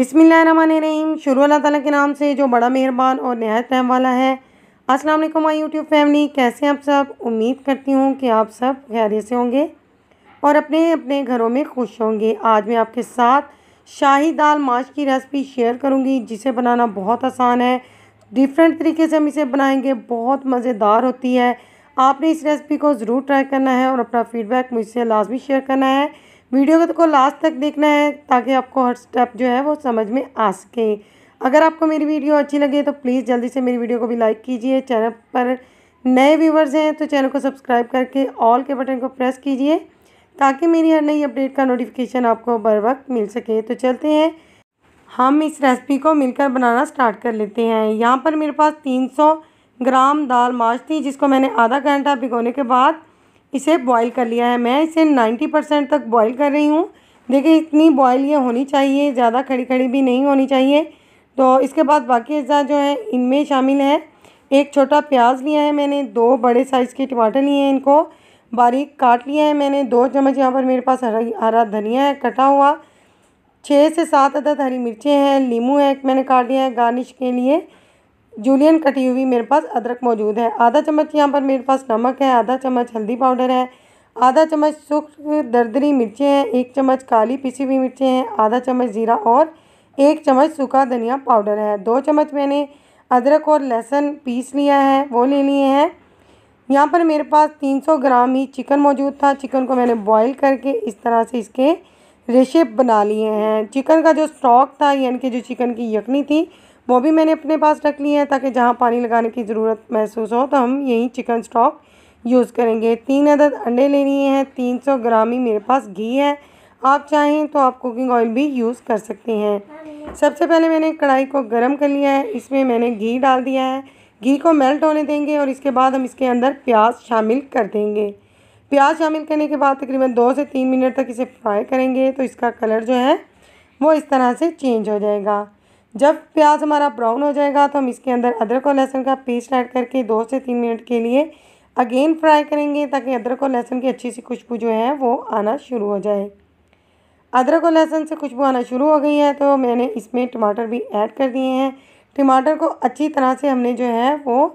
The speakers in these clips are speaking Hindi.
बिसमीम शुरू अल्लाह ताला के नाम से जो बड़ा मेहरबान और नहायत रहम वाला है अस्सलाम वालेकुम माई यूट्यूब फैमिली कैसे आप सब उम्मीद करती हूँ कि आप सब खैरियत से होंगे और अपने अपने घरों में खुश होंगे आज मैं आपके साथ शाही दाल माश की रेसिपी शेयर करूँगी जिसे बनाना बहुत आसान है डिफरेंट तरीके से हम इसे बनाएँगे बहुत मज़ेदार होती है आपने इस रेसिपी को ज़रूर ट्राई करना है और अपना फीडबैक मुझसे लाजमी शेयर करना है वीडियो को लास्ट तक देखना है ताकि आपको हर स्टेप जो है वो समझ में आ सके अगर आपको मेरी वीडियो अच्छी लगे तो प्लीज़ जल्दी से मेरी वीडियो को भी लाइक कीजिए चैनल पर नए व्यूवर्स हैं तो चैनल को सब्सक्राइब करके ऑल के बटन को प्रेस कीजिए ताकि मेरी हर नई अपडेट का नोटिफिकेशन आपको बर वक्त मिल सके तो चलते हैं हम इस रेसिपी को मिलकर बनाना स्टार्ट कर लेते हैं यहाँ पर मेरे पास 300 ग्राम दाल माश थी जिसको मैंने आधा घंटा भिगोने के बाद इसे बॉईल कर लिया है मैं इसे नाइन्टी परसेंट तक बॉईल कर रही हूँ देखिए इतनी बॉईल ये होनी चाहिए ज़्यादा खड़ी खड़ी भी नहीं होनी चाहिए तो इसके बाद बाकी अज्जा जो है इनमें शामिल है एक छोटा प्याज लिया है मैंने दो बड़े साइज़ के टमाटर लिए हैं इनको बारीक काट लिया है मैंने दो चम्मच यहाँ पर मेरे पास हरा हरा धनिया है कटा हुआ छः से सात अदद हरी मिर्चें हैं लीमू है मैंने काट लिया है गार्निश के लिए जूलियन कटी हुई मेरे पास अदरक मौजूद है आधा चम्मच यहाँ पर मेरे पास नमक है आधा चम्मच हल्दी पाउडर है आधा चम्मच सूख दरदरी मिर्चें हैं एक चम्मच काली पिसी हुई मिर्चें हैं आधा चम्मच ज़ीरा और एक चम्मच सूखा धनिया पाउडर है दो चम्मच मैंने अदरक और लहसुन पीस लिया है वो ले लिए हैं यहाँ पर मेरे पास 300 ग्राम ही चिकन मौजूद था चिकन को मैंने बॉईल करके इस तरह से इसके रेशे बना लिए हैं चिकन का जो स्टॉक था यानी कि जो चिकन की यखनी थी वो भी मैंने अपने पास रख लिए हैं ताकि जहाँ पानी लगाने की ज़रूरत महसूस हो तो हम यही चिकन स्टॉक यूज़ करेंगे तीन अदद अंडे ले लिए हैं तीन सौ ग्राम ही मेरे पास घी है आप चाहें तो आप कुकिंग ऑयल भी यूज़ कर सकते हैं सबसे पहले मैंने कढ़ाई को गर्म कर लिया है इसमें मैंने घी डाल दिया है घी को मेल्ट होने देंगे और इसके बाद हम इसके अंदर प्याज शामिल कर देंगे प्याज शामिल करने के बाद तकरीबन दो से तीन मिनट तक इसे फ्राई करेंगे तो इसका कलर जो है वो इस तरह से चेंज हो जाएगा जब प्याज हमारा ब्राउन हो जाएगा तो हम इसके अंदर अदरक और लहसुन का पेस्ट ऐड करके दो से तीन मिनट के लिए अगेन फ्राई करेंगे ताकि अदरक और लहसुन की अच्छी सी खुशबू जो है वो आना शुरू हो जाए अदरक और लहसुन से खुशबू आना शुरू हो गई है तो मैंने इसमें टमाटर भी ऐड कर दिए हैं टमाटर को अच्छी तरह से हमने जो है वो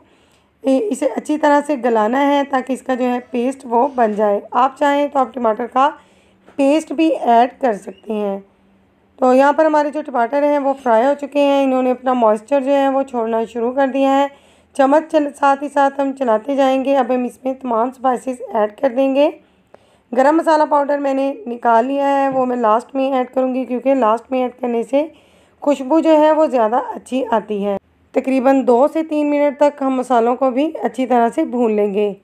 इसे अच्छी तरह से गलाना है ताकि इसका जो है पेस्ट वो बन जाए आप चाहें तो आप टमाटर का पेस्ट भी ऐड कर सकते हैं तो यहाँ पर हमारे जो टमाटर हैं वो फ्राई हो चुके हैं इन्होंने अपना मॉइस्चर जो है वो छोड़ना शुरू कर दिया है चम्मच चल साथ ही साथ हम चलाते जाएंगे अब हम इसमें तमाम स्पाइसेस ऐड कर देंगे गरम मसाला पाउडर मैंने निकाल लिया है वो मैं लास्ट में ऐड करूँगी क्योंकि लास्ट में ऐड करने से खुशबू जो है वो ज़्यादा अच्छी आती है तकरीबन दो से तीन मिनट तक हम मसालों को भी अच्छी तरह से भून लेंगे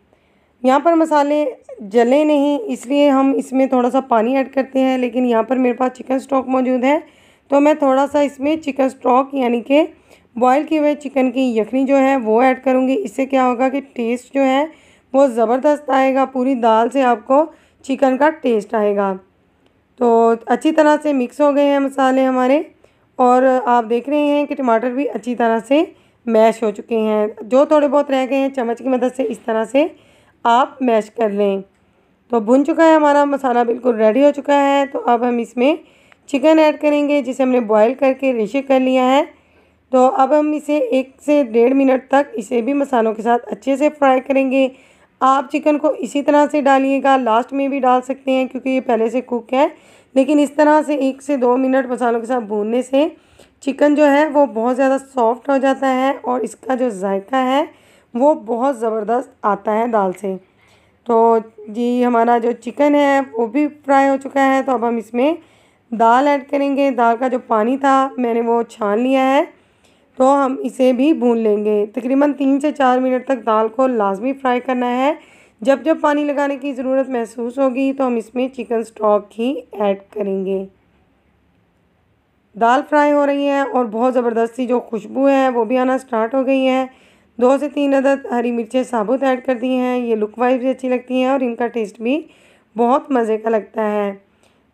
यहाँ पर मसाले जले नहीं इसलिए हम इसमें थोड़ा सा पानी ऐड करते हैं लेकिन यहाँ पर मेरे पास चिकन स्टॉक मौजूद है तो मैं थोड़ा सा इसमें चिकन स्टॉक यानी कि बॉयल किए हुए चिकन की यखनी जो है वो ऐड करूँगी इससे क्या होगा कि टेस्ट जो है वो ज़बरदस्त आएगा पूरी दाल से आपको चिकन का टेस्ट आएगा तो अच्छी तरह से मिक्स हो गए हैं मसाले हमारे और आप देख रहे हैं कि टमाटर भी अच्छी तरह से मैश हो चुके हैं जो थोड़े बहुत रह गए हैं चम्मच की मदद से इस तरह से आप मैश कर लें तो भुन चुका है हमारा मसाला बिल्कुल रेडी हो चुका है तो अब हम इसमें चिकन ऐड करेंगे जिसे हमने बॉईल करके रेशे कर लिया है तो अब हम इसे एक से डेढ़ मिनट तक इसे भी मसालों के साथ अच्छे से फ्राई करेंगे आप चिकन को इसी तरह से डालिएगा लास्ट में भी डाल सकते हैं क्योंकि ये पहले से कुक है लेकिन इस तरह से एक से दो मिनट मसालों के साथ भूनने से चिकन जो है वो बहुत ज़्यादा सॉफ्ट हो जाता है और इसका जो जायका है वो बहुत ज़बरदस्त आता है दाल से तो जी हमारा जो चिकन है वो भी फ्राई हो चुका है तो अब हम इसमें दाल ऐड करेंगे दाल का जो पानी था मैंने वो छान लिया है तो हम इसे भी भून लेंगे तकरीबन तीन से चार मिनट तक दाल को लाजमी फ्राई करना है जब जब पानी लगाने की ज़रूरत महसूस होगी तो हम इसमें चिकन स्टॉक ही ऐड करेंगे दाल फ्राई हो रही है और बहुत ज़बरदस्ती जो खुशबू है वो भी आना स्टार्ट हो गई है दो से तीन अदद हरी मिर्चें साबुत ऐड कर दी हैं ये लुक वाइज भी अच्छी लगती हैं और इनका टेस्ट भी बहुत मज़े का लगता है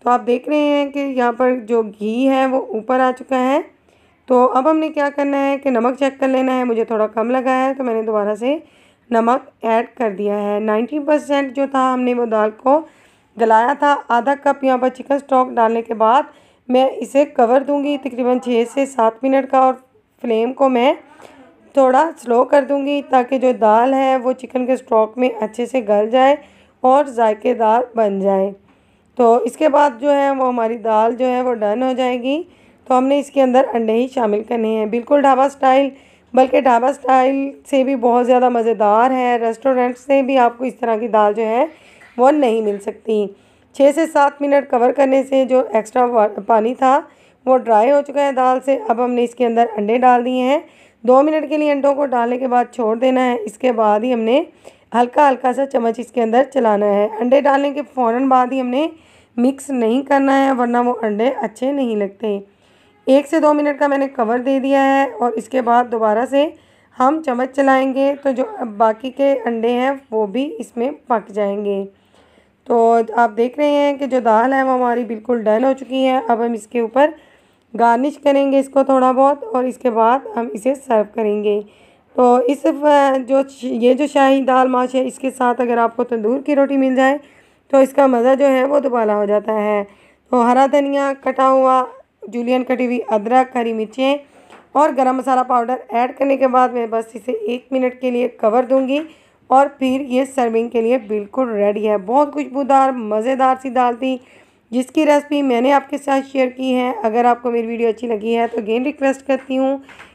तो आप देख रहे हैं कि यहाँ पर जो घी है वो ऊपर आ चुका है तो अब हमने क्या करना है कि नमक चेक कर लेना है मुझे थोड़ा कम लगा है तो मैंने दोबारा से नमक ऐड कर दिया है नाइन्टी परसेंट जो था हमने वो दाल को गलाया था आधा कप यहाँ पर चिकन स्टॉक डालने के बाद मैं इसे कवर दूंगी तकरीबन छः से सात मिनट का और फ्लेम को मैं थोड़ा स्लो कर दूँगी ताकि जो दाल है वो चिकन के स्टॉक में अच्छे से गल जाए और जायकेदार बन जाए तो इसके बाद जो है वो हमारी दाल जो है वो डन हो जाएगी तो हमने इसके अंदर अंडे ही शामिल करने हैं बिल्कुल ढाबा स्टाइल बल्कि ढाबा स्टाइल से भी बहुत ज़्यादा मज़ेदार है रेस्टोरेंट से भी आपको इस तरह की दाल जो है वो नहीं मिल सकती छः से सात मिनट कवर करने से जो एक्स्ट्रा पानी था वो ड्राई हो चुका है दाल से अब हमने इसके अंदर अंडे डाल दिए हैं दो मिनट के लिए अंडों को डालने के बाद छोड़ देना है इसके बाद ही हमने हल्का हल्का सा चम्मच इसके अंदर चलाना है अंडे डालने के फ़ौर बाद ही हमने मिक्स नहीं करना है वरना वो अंडे अच्छे नहीं लगते एक से दो मिनट का मैंने कवर दे दिया है और इसके बाद दोबारा से हम चम्मच चलाएंगे तो जो बाकी के अंडे हैं वो भी इसमें पक जाएंगे तो आप देख रहे हैं कि जो दाल है वो हमारी बिल्कुल डन हो चुकी है अब हम इसके ऊपर गार्निश करेंगे इसको थोड़ा बहुत और इसके बाद हम इसे सर्व करेंगे तो इस जो ये जो शाही दाल माश है इसके साथ अगर आपको तंदूर की रोटी मिल जाए तो इसका मज़ा जो है वो दुबाला हो जाता है तो हरा धनिया कटा हुआ जूलियन कटी हुई अदरक हरी मिर्चें और गरम मसाला पाउडर ऐड करने के बाद मैं बस इसे एक मिनट के लिए कवर दूंगी और फिर ये सर्विंग के लिए बिल्कुल रेडी है बहुत खुशबूदार मज़ेदार सी दाल थी जिसकी रेसिपी मैंने आपके साथ शेयर की है अगर आपको मेरी वीडियो अच्छी लगी है तो अगेन रिक्वेस्ट करती हूँ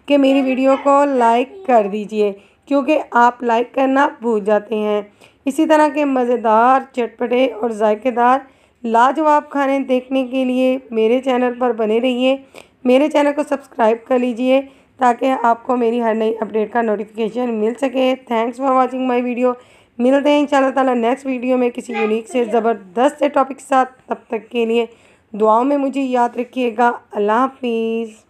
कि मेरी वीडियो को लाइक कर दीजिए क्योंकि आप लाइक करना भूल जाते हैं इसी तरह के मज़ेदार चटपटे और जायकेदार लाजवाब खाने देखने के लिए मेरे चैनल पर बने रहिए मेरे चैनल को सब्सक्राइब कर लीजिए ताकि आपको मेरी हर नई अपडेट का नोटिफिकेशन मिल सके thanks for watching my video मिलते हैं इंशाल्लाह ताला नेक्स्ट वीडियो में किसी यूनिक से ज़बरदस्त से टॉपिक के साथ तब तक के लिए दुआओं में मुझे याद रखिएगा अल्लाह हाफिज़